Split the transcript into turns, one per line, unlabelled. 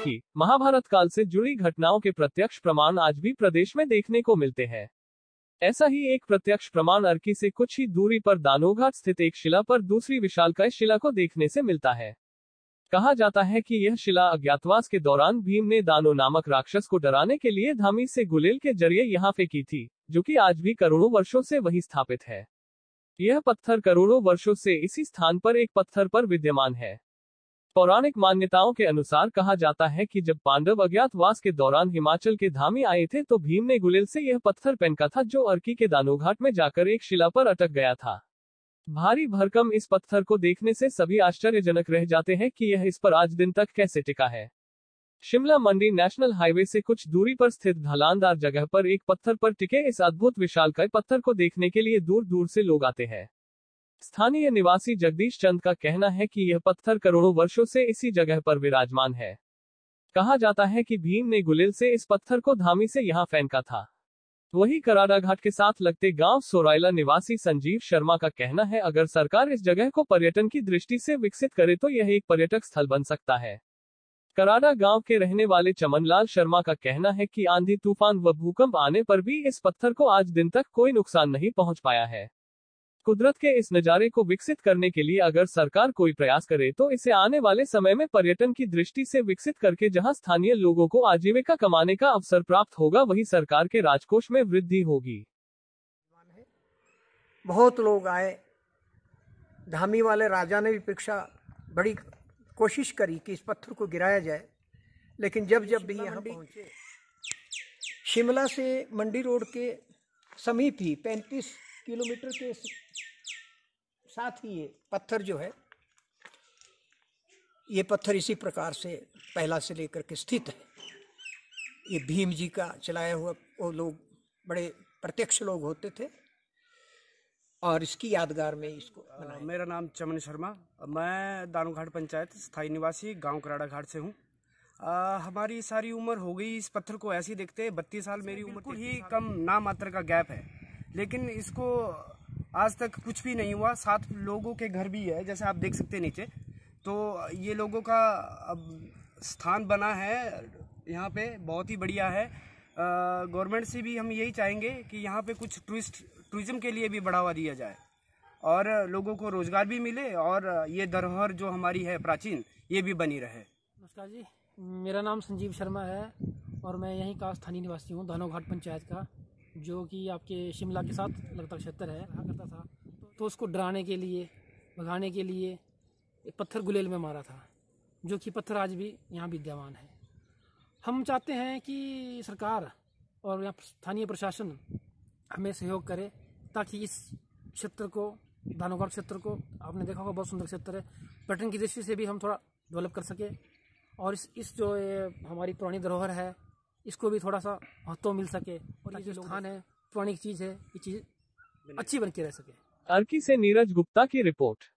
की महाभारत काल से जुड़ी घटनाओं के प्रत्यक्ष प्रमाण आज भी प्रदेश में देखने को मिलते हैं ऐसा ही एक प्रत्यक्ष प्रमाण अर्की से कुछ ही दूरी पर दानोघाट स्थित एक शिला पर दूसरी विशालकाय शिला को देखने से मिलता है कहा जाता है कि यह शिला अज्ञातवास के दौरान भीम ने दानो नामक राक्षस को डराने के लिए धामी से गुलेल के जरिए यहाँ फेंकी थी जो कि आज भी करोड़ों वर्षों से वही स्थापित है यह पत्थर करोड़ों वर्षों से इसी स्थान पर एक पत्थर पर विद्यमान है पौराणिक मान्यताओं के अनुसार कहा जाता है कि जब पांडव अज्ञातवास के दौरान हिमाचल के धामी आए थे तो भीम ने गुलेल से यह पत्थर पहनका था जो अर्की के दानोघाट में जाकर एक शिला पर अटक गया था भारी भरकम इस पत्थर को देखने से सभी आश्चर्यजनक रह जाते हैं कि यह इस पर आज दिन तक कैसे टिका है शिमला मंडी नेशनल हाईवे से कुछ दूरी पर स्थित ढलानदार जगह पर एक पत्थर पर टिके इस अद्भुत विशालकाय पत्थर को देखने के लिए दूर दूर से लोग आते हैं स्थानीय निवासी जगदीश चंद का कहना है कि यह पत्थर करोड़ों वर्षों से इसी जगह पर विराजमान है कहा जाता है कि भीम ने गुलेल से इस पत्थर को धामी से यहाँ फेंका था वही कराड़ा घाट के साथ लगते गांव सोरायला निवासी संजीव शर्मा का कहना है अगर सरकार इस जगह को पर्यटन की दृष्टि से विकसित करे तो यह एक पर्यटक स्थल बन सकता है कराड़ा गांव के रहने वाले चमनलाल शर्मा का कहना है कि आंधी तूफान व भूकंप आने पर भी इस पत्थर को आज दिन तक कोई नुकसान नहीं पहुंच पाया है कुदरत के इस नज़ारे को विकसित करने के लिए अगर सरकार कोई प्रयास करे तो इसे आने वाले समय में पर्यटन की दृष्टि से विकसित करके जहां स्थानीय लोगों को आजीविका कमाने का अवसर प्राप्त होगा वही सरकार के राजकोष में वृद्धि होगी बहुत लोग
आए धामी वाले राजा ने भी परीक्षा बड़ी कोशिश करी कि इस पत्थर को गिराया जाए लेकिन जब जब भी यहाँ पहुंचे शिमला से मंडी रोड के समीप ही पैंतीस किलोमीटर के साथ ही ये पत्थर जो है ये पत्थर इसी प्रकार से पहला से लेकर के स्थित है ये भीम जी का चलाया हुआ वो लोग बड़े
प्रत्यक्ष लोग होते थे और इसकी यादगार में इसको आ, मेरा नाम चमन शर्मा मैं दानू घाट पंचायत स्थायी निवासी गांव कराड़ा घाट से हूँ हमारी सारी उम्र हो गई इस पत्थर को ऐसे देखते बत्तीस साल मेरी उम्र ही कम मात्र का गैप है लेकिन इसको आज तक कुछ भी नहीं हुआ सात लोगों के घर भी है जैसे आप देख सकते हैं नीचे तो ये लोगों का अब स्थान बना है यहाँ पे बहुत ही बढ़िया है गवर्नमेंट से भी हम यही चाहेंगे कि यहाँ पे कुछ टूरिस्ट टूरिज़्म के लिए भी बढ़ावा दिया जाए और लोगों को रोज़गार भी मिले और ये धरोहर जो हमारी है प्राचीन ये भी बनी रहे
नमस्कार जी मेरा नाम संजीव शर्मा है और मैं यहीं का स्थानीय निवासी हूँ धानोघाट पंचायत का जो कि आपके शिमला के साथ लगता क्षेत्र है रहा करता था तो उसको डराने के लिए भगाने के लिए एक पत्थर गुलेल में मारा था जो कि पत्थर आज भी यहाँ विद्यमान है हम चाहते हैं कि सरकार और यहाँ स्थानीय प्रशासन हमें सहयोग करे ताकि इस क्षेत्र को धानोगांव क्षेत्र को आपने देखा होगा बहुत सुंदर क्षेत्र है पर्यटन की दृष्टि से भी हम थोड़ा डेवलप कर सके और इस इस जो हमारी पुरानी धरोहर है इसको भी थोड़ा सा महत्व मिल सके और ये जो स्थान है
पुरानी चीज़ है ये चीज़ अच्छी बन के रह सके अर्की से नीरज गुप्ता की रिपोर्ट